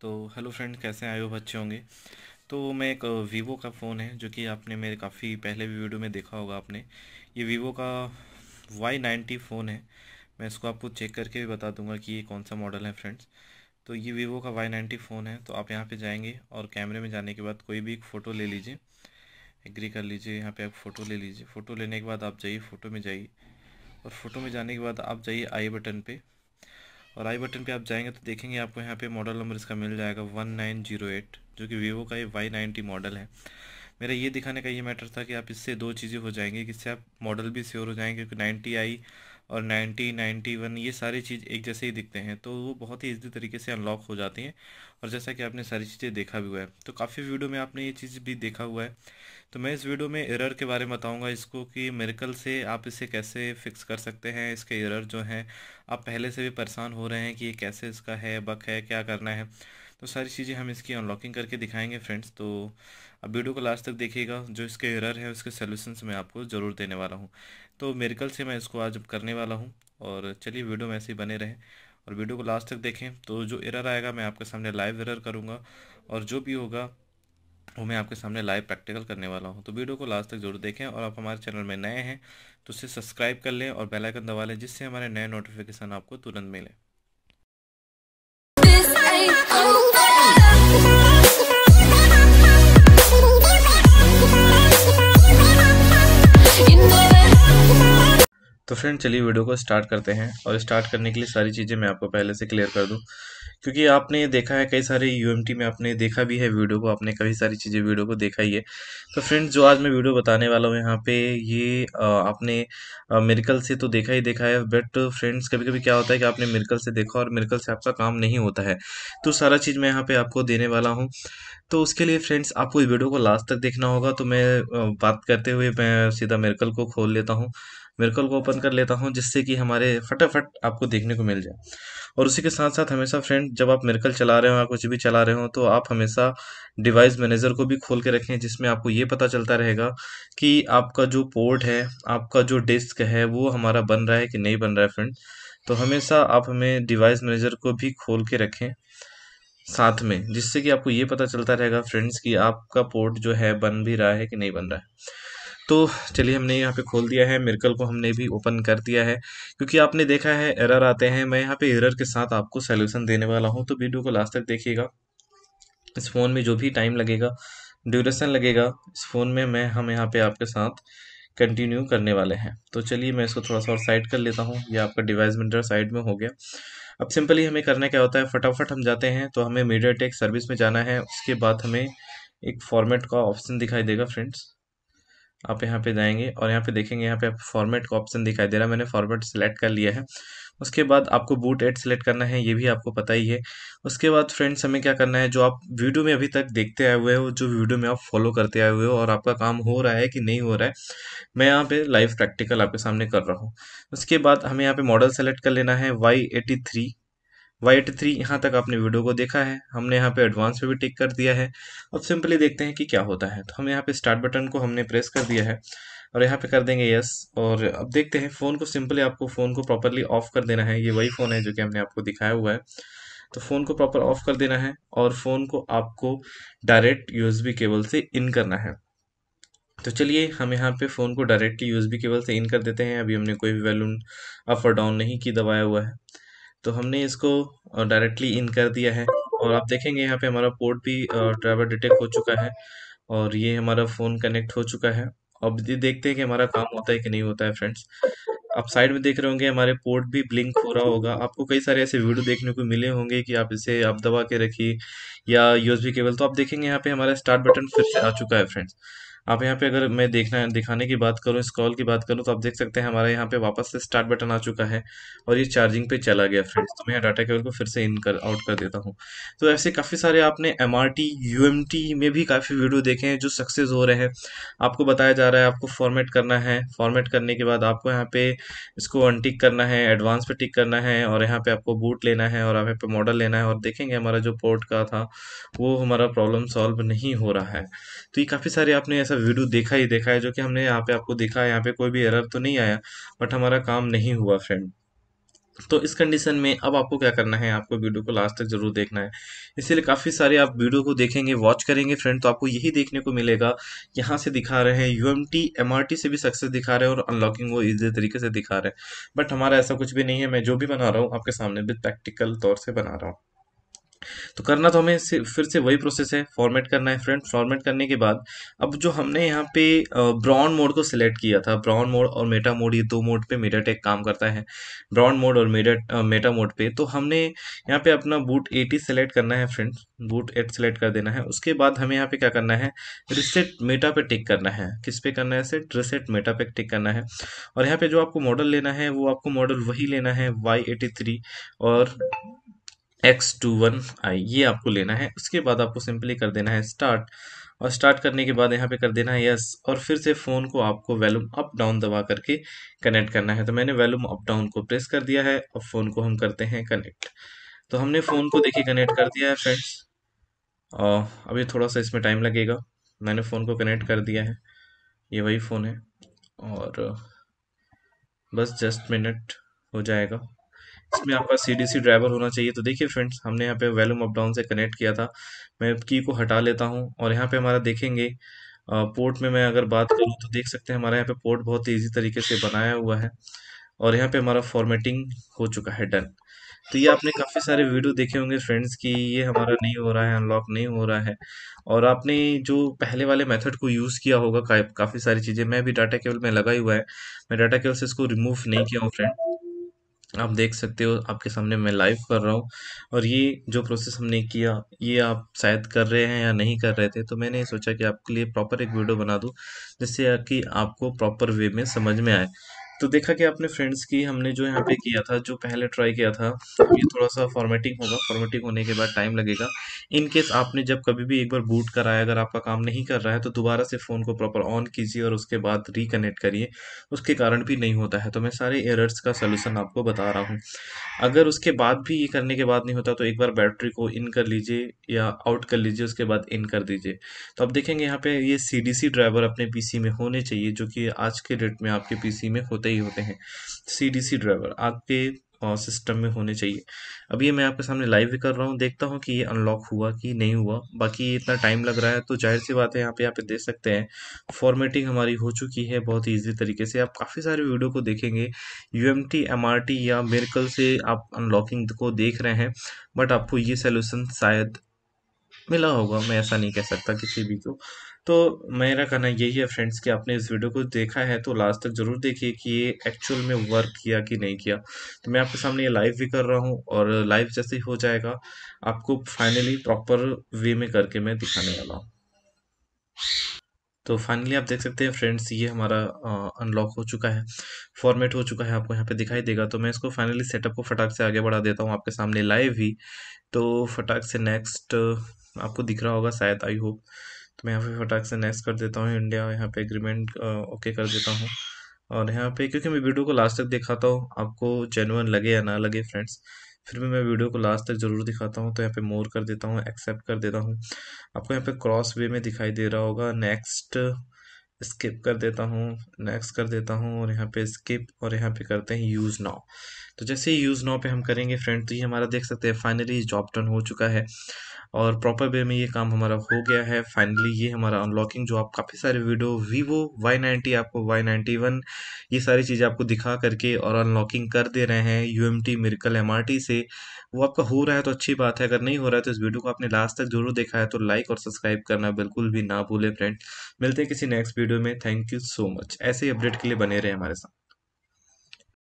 तो hello friend कैसे आए हो बच्चे होंगे तो मैं एक वीवो का फ़ोन है जो कि आपने मेरे काफ़ी पहले भी वीडियो में देखा होगा आपने ये वीवो का वाई नाइन्टी फ़ोन है मैं इसको आपको चेक करके भी बता दूंगा कि ये कौन सा मॉडल है फ्रेंड्स तो ये वीवो का वाई नाइन्टी फ़ोन है तो आप यहाँ पर जाएंगे और कैमरे में जाने के बाद कोई भी एक फ़ोटो ले लीजिए एग्री कर लीजिए यहाँ पर आप फ़ोटो ले लीजिए फ़ोटो लेने के बाद आप जाइए फ़ोटो में जाइए और फ़ोटो में जाने के बाद आप जाइए आई बटन पर और आई बटन पे आप जाएंगे तो देखेंगे आपको यहाँ पे मॉडल नंबर इसका मिल जाएगा वन नाइन जीरो एट जो कि वीवो का ये वाई नाइन्टी मॉडल है मेरा ये दिखाने का ये मैटर था कि आप इससे दो चीज़ें हो जाएंगी कि इससे आप मॉडल भी श्योर हो जाएंगे क्योंकि नाइन्टी आई और नाइन्टी नाइन्टी वन ये सारी चीज़ एक जैसे ही दिखते हैं तो वो बहुत ही ईजी तरीके से अनलॉक हो जाती हैं और जैसा कि आपने सारी चीज़ें देखा भी हुआ है तो काफ़ी वीडियो में आपने ये चीज़ भी देखा हुआ है तो मैं इस वीडियो में एरर के बारे में बताऊंगा इसको कि मेरिकल से आप इसे कैसे फिक्स कर सकते हैं इसके एरर जो हैं आप पहले से भी परेशान हो रहे हैं कि ये कैसे इसका है बक है क्या करना है तो सारी चीज़ें हम इसकी अनलॉकिंग करके दिखाएंगे फ्रेंड्स तो अब वीडियो को लास्ट तक देखिएगा जो इसके एरर है उसके सोल्यूशंस मैं आपको ज़रूर देने वाला हूँ तो मेरिकल से मैं इसको आज करने वाला हूँ और चलिए वीडियो में ऐसे ही बने रहें और वीडियो को लास्ट तक देखें तो जो एरर आएगा मैं आपके सामने लाइव एरर करूँगा और जो भी होगा वो मैं आपके सामने लाइव प्रैक्टिकल करने वाला हूँ तो वीडियो को लास्ट तक जरूर देखें और आप हमारे चैनल में नए हैं तो उसे सब्सक्राइब कर लें और बेल आइकन दबा लें जिससे हमारे नए नोटिफिकेशन आपको तुरंत मिले तो फ्रेंड चलिए वीडियो को स्टार्ट करते हैं और स्टार्ट करने के लिए सारी चीज़ें मैं आपको पहले से क्लियर कर दूँ क्योंकि आपने देखा है कई सारे यू में आपने देखा भी है वीडियो को आपने कई सारी चीज़ें वीडियो को देखा ही है तो फ्रेंड्स जो आज मैं वीडियो बताने वाला हूँ यहाँ पे ये आपने मेरिकल से तो देखा ही देखा है बट फ्रेंड्स कभी कभी क्या होता है कि आपने मेरिकल से देखा और मेरिकल से आपका काम नहीं होता है तो सारा चीज़ मैं यहाँ पर आपको देने वाला हूँ तो उसके लिए फ्रेंड्स आपको इस वीडियो को लास्ट तक देखना होगा तो मैं बात करते हुए मैं सीधा मेरिकल को खोल लेता हूँ मेरकल को ओपन कर लेता हूँ जिससे कि हमारे फटाफट आपको देखने को मिल जाए और उसी के साथ साथ हमेशा फ्रेंड जब आप मेरकल चला रहे हो या कुछ भी चला रहे हो तो आप हमेशा डिवाइस मैनेजर को भी खोल के रखें जिसमें आपको ये पता चलता रहेगा कि आपका जो पोर्ट है आपका जो डिस्क है वो हमारा बन रहा है कि नहीं बन रहा है फ्रेंड तो हमेशा आप हमें डिवाइस मैनेजर को भी खोल के रखें साथ में जिससे कि आपको ये पता चलता रहेगा फ्रेंड्स कि आपका पोर्ट जो है बन भी रहा है कि नहीं बन रहा है तो चलिए हमने यहाँ पे खोल दिया है मिर्कल को हमने भी ओपन कर दिया है क्योंकि आपने देखा है एरर आते हैं मैं यहाँ पे एरर के साथ आपको सोल्यूशन देने वाला हूँ तो वीडियो को लास्ट तक देखिएगा इस फ़ोन में जो भी टाइम लगेगा ड्यूरेशन लगेगा इस फ़ोन में मैं हम यहाँ पे आपके साथ कंटिन्यू करने वाले हैं तो चलिए मैं इसको थोड़ा सा और साइड कर लेता हूँ ये आपका डिवाइस मिनटर साइड में हो गया अब सिंपली हमें करना क्या होता है फटाफट हम जाते हैं तो हमें मीडिया टेक सर्विस में जाना है उसके बाद हमें एक फॉर्मेट का ऑप्शन दिखाई देगा फ्रेंड्स आप यहाँ पे जाएंगे और यहाँ पे देखेंगे यहाँ पे आप फॉर्मेट का ऑप्शन दिखाई दे रहा है मैंने फॉर्मेट सेलेक्ट कर लिया है उसके बाद आपको बूट एड सेलेक्ट करना है ये भी आपको पता ही है उसके बाद फ्रेंड्स हमें क्या करना है जो आप वीडियो में अभी तक देखते आए हुए हो जो वीडियो में आप फॉलो करते आए हुए हो और आपका काम हो रहा है कि नहीं हो रहा है मैं यहाँ पे लाइव प्रैक्टिकल आपके सामने कर रहा हूँ उसके बाद हमें यहाँ पे मॉडल सेलेक्ट कर लेना है Y eighty three white three यहाँ तक आपने वीडियो को देखा है हमने यहाँ पे एडवांस पे भी टिक कर दिया है अब सिंपली देखते हैं कि क्या होता है तो हम यहाँ पे स्टार्ट बटन को हमने प्रेस कर दिया है और यहाँ पे कर देंगे यस और अब देखते हैं फ़ोन को सिंपली आपको फ़ोन को प्रॉपरली ऑफ कर देना है ये वही फ़ोन है जो कि हमने आपको दिखाया हुआ है तो फ़ोन को प्रॉपर ऑफ कर देना है और फ़ोन को आपको डायरेक्ट यूएसबी केबल से इन करना है तो चलिए हम यहाँ पे फ़ोन को डायरेक्टली यूएसबी केबल से इन कर देते हैं अभी हमने कोई भी वैल्यूम अप और डाउन नहीं की दबाया हुआ है तो हमने इसको डायरेक्टली इन कर दिया है और आप देखेंगे यहाँ पे हमारा पोर्ट भी ड्राइवर डिटेक्ट हो चुका है और ये हमारा फ़ोन कनेक्ट हो चुका है अब ये देखते हैं कि हमारा काम होता है कि नहीं होता है फ्रेंड्स आप साइड में देख रहे होंगे हमारे पोर्ट भी ब्लिंक हो रहा होगा आपको कई सारे ऐसे वीडियो देखने को मिले होंगे कि आप इसे आप दबा के रखिए या यूएसबी केबल तो आप देखेंगे यहाँ पे हमारा स्टार्ट बटन फिर से आ चुका है फ्रेंड्स आप यहाँ पे अगर मैं देखना दिखाने की बात करूँ इस कॉल की बात करूँ तो आप देख सकते हैं हमारा यहाँ पे वापस से स्टार्ट बटन आ चुका है और ये चार्जिंग पे चला गया फ्रेंड्स तो मैं यहाँ डाटा केबल को फिर से इन कर आउट कर देता हूँ तो ऐसे काफ़ी सारे आपने M R T U M T में भी काफ़ी वीडियो देखे हैं जो सक्सेस हो रहे हैं आपको बताया जा रहा है आपको फॉर्मेट करना है फॉर्मेट करने के बाद आपको यहाँ पे इसको अनटिक करना है एडवांस पे टिक करना है और यहाँ पे आपको बूट लेना है और यहाँ पे मॉडल लेना है और देखेंगे हमारा जो पोर्ट का था वो हमारा प्रॉब्लम सॉल्व नहीं हो रहा है तो ये काफ़ी सारे आपने ऐसा वीडियो देखा ही देखा है जो कि हमने यहाँ पे आपको देखा है यहाँ पे कोई भी एरर तो नहीं आया बट हमारा काम नहीं हुआ फ्रेंड तो इस कंडीशन में अब आपको क्या करना है आपको वीडियो को लास्ट तक जरूर देखना है इसीलिए काफ़ी सारे आप वीडियो को देखेंगे वॉच करेंगे फ्रेंड तो आपको यही देखने को मिलेगा यहाँ से दिखा रहे हैं यूएमटी एम आर टी से भी सक्सेस दिखा रहे हैं और अनलॉकिंग वो ईजी तरीके से दिखा रहे हैं बट हमारा ऐसा कुछ भी नहीं है मैं जो भी बना रहा हूँ आपके सामने भी प्रैक्टिकल तौर से बना रहा हूँ तो करना तो हमें फिर से वही प्रोसेस है फॉर्मेट करना है फ्रेंड फॉर्मेट करने के बाद अब जो हमने यहाँ पे ब्राउन मोड को सिलेक्ट किया था ब्राउन मोड और मेटा मोड ये दो मोड पे मेटा टेक काम करता है ब्राउन मोड और मेटा मेटा मोड पे तो हमने यहाँ पे अपना बूट एटी सेलेक्ट करना है फ्रेंड बूट एट सेलेक्ट कर देना है उसके बाद हमें यहाँ पे क्या करना है रिसेट मेटा पे टिक करना है किस पे करना है सेट रिसेट मेटा पे टिक करना है और यहाँ पे जो आपको मॉडल लेना है वो आपको मॉडल वही लेना है वाई एटी थ्री और एक्स टू वन आई ये आपको लेना है उसके बाद आपको सिंपली कर देना है स्टार्ट और स्टार्ट करने के बाद यहाँ पे कर देना है यस और फिर से फ़ोन को आपको वैल्यूम अप डाउन दबा करके कनेक्ट करना है तो मैंने वैल्यूम अप डाउन को प्रेस कर दिया है और फ़ोन को हम करते हैं कनेक्ट तो हमने फ़ोन को देखिए कनेक्ट कर दिया है फ्रेंड्स और अभी थोड़ा सा इसमें टाइम लगेगा मैंने फ़ोन को कनेक्ट कर दिया है ये वही फ़ोन है और बस जस्ट मिनट हो जाएगा इसमें आपका सी ड्राइवर होना चाहिए तो देखिए फ्रेंड्स हमने यहाँ पे वैल्यूम अप डाउन से कनेक्ट किया था मैं की को हटा लेता हूँ और यहाँ पे हमारा देखेंगे पोर्ट में मैं अगर बात करूँ तो देख सकते हैं हमारे यहाँ पे पोर्ट बहुत ईजी तरीके से बनाया हुआ है और यहाँ पे हमारा फॉर्मेटिंग हो चुका है डन तो ये आपने काफ़ी सारे वीडियो देखे होंगे फ्रेंड्स कि ये हमारा नहीं हो रहा है अनलॉक नहीं हो रहा है और आपने जो पहले वाले मेथड को यूज़ किया होगा काफ़ी सारी चीज़ें मैं भी डाटा केबल में लगा हुआ है मैं डाटा केबल से इसको रिमूव नहीं किया हूँ फ्रेंड आप देख सकते हो आपके सामने मैं लाइव कर रहा हूँ और ये जो प्रोसेस हमने किया ये आप शायद कर रहे हैं या नहीं कर रहे थे तो मैंने सोचा कि आपके लिए प्रॉपर एक वीडियो बना दूँ जिससे कि आपको प्रॉपर वे में समझ में आए तो देखा कि अपने फ्रेंड्स की हमने जो यहाँ पे किया था जो पहले ट्राई किया था ये थोड़ा सा फॉर्मेटिंग होगा फॉर्मेटिंग होने के बाद टाइम लगेगा इन केस आपने जब कभी भी एक बार बूट कराया अगर आपका काम नहीं कर रहा है तो दोबारा से फ़ोन को प्रॉपर ऑन कीजिए और उसके बाद रिकनेक्ट करिए उसके कारण भी नहीं होता है तो मैं सारे एरर्स का सोल्यूशन आपको बता रहा हूँ अगर उसके बाद भी ये करने के बाद नहीं होता तो एक बार बैटरी को इन कर लीजिए या आउट कर लीजिए उसके बाद इन कर दीजिए तो आप देखेंगे यहाँ पे ये सी ड्राइवर अपने पी में होने चाहिए जो कि आज के डेट में आपके पी में होते ही होते हैं सीडीसी ड्राइवर आपके सिस्टम में होने चाहिए अब ये मैं आपके सामने लाइव भी कर रहा हूँ देखता हूँ कि ये अनलॉक हुआ कि नहीं हुआ बाकी इतना टाइम लग रहा है तो जाहिर सी बात है यहाँ पे यहाँ पे देख सकते हैं फॉर्मेटिंग हमारी हो चुकी है बहुत ईजी तरीके से आप काफ़ी सारे वीडियो को देखेंगे U M T M R T या मेरिकल से आप अनलॉकिंग को देख रहे हैं बट आपको ये सोल्यूशन शायद मिला होगा मैं ऐसा नहीं कह सकता किसी भी को तो मेरा कहना यही है फ्रेंड्स कि आपने इस वीडियो को देखा है तो लास्ट तक ज़रूर देखिए कि ये एक्चुअल में वर्क किया कि नहीं किया तो मैं आपके सामने ये लाइव भी कर रहा हूँ और लाइव जैसे ही हो जाएगा आपको फाइनली प्रॉपर वे में करके मैं दिखाने वाला हूँ तो फाइनली आप देख सकते हैं फ्रेंड्स ये हमारा अनलॉक हो चुका है फॉर्मेट हो चुका है आपको यहाँ पे दिखाई देगा तो मैं इसको फाइनली सेटअप को फटाक से आगे बढ़ा देता हूँ आपके सामने लाइव ही तो फटाक से नेक्स्ट आपको दिख रहा होगा शायद आई होप तो मैं यहाँ पे फटाक से नेक्स्ट कर देता हूँ इंडिया यहाँ पे एग्रीमेंट ओके कर देता हूँ और यहाँ पे क्योंकि मैं वीडियो को लास्ट तक दिखाता हूँ आपको जेनुअन लगे या ना लगे फ्रेंड्स फिर भी मैं वीडियो को लास्ट तक जरूर दिखाता हूँ तो यहाँ पे मोर कर देता हूँ एक्सेप्ट कर देता हूँ आपको यहाँ पे क्रॉस वे में दिखाई दे रहा होगा नेक्स्ट स्किप कर देता हूँ नेक्स्ट कर देता हूँ और यहाँ पे स्किप और यहाँ पे करते हैं यूज़ नाउ तो जैसे ही यूज़ नाउ पे हम करेंगे फ्रेंड तो ये हमारा देख सकते हैं फाइनली जॉब टर्न हो चुका है और प्रॉपर वे में ये काम हमारा हो गया है फाइनली ये हमारा अनलॉकिंग जो आप काफ़ी सारे वीडियो वीवो वाई नाइन्टी आपको वाई नाइन्टी वन ये सारी चीज़ें आपको दिखा करके और अनलॉकिंग कर दे रहे हैं U M T miracle M R T से वो आपका हो रहा है तो अच्छी बात है अगर नहीं हो रहा है तो इस वीडियो को आपने लास्ट तक जरूर देखा है तो लाइक और सब्सक्राइब करना बिल्कुल भी ना भूलें फ्रेंड मिलते हैं किसी नेक्स्ट वीडियो में थैंक यू सो मच ऐसे ही अपडेट के लिए बने रहे हमारे साथ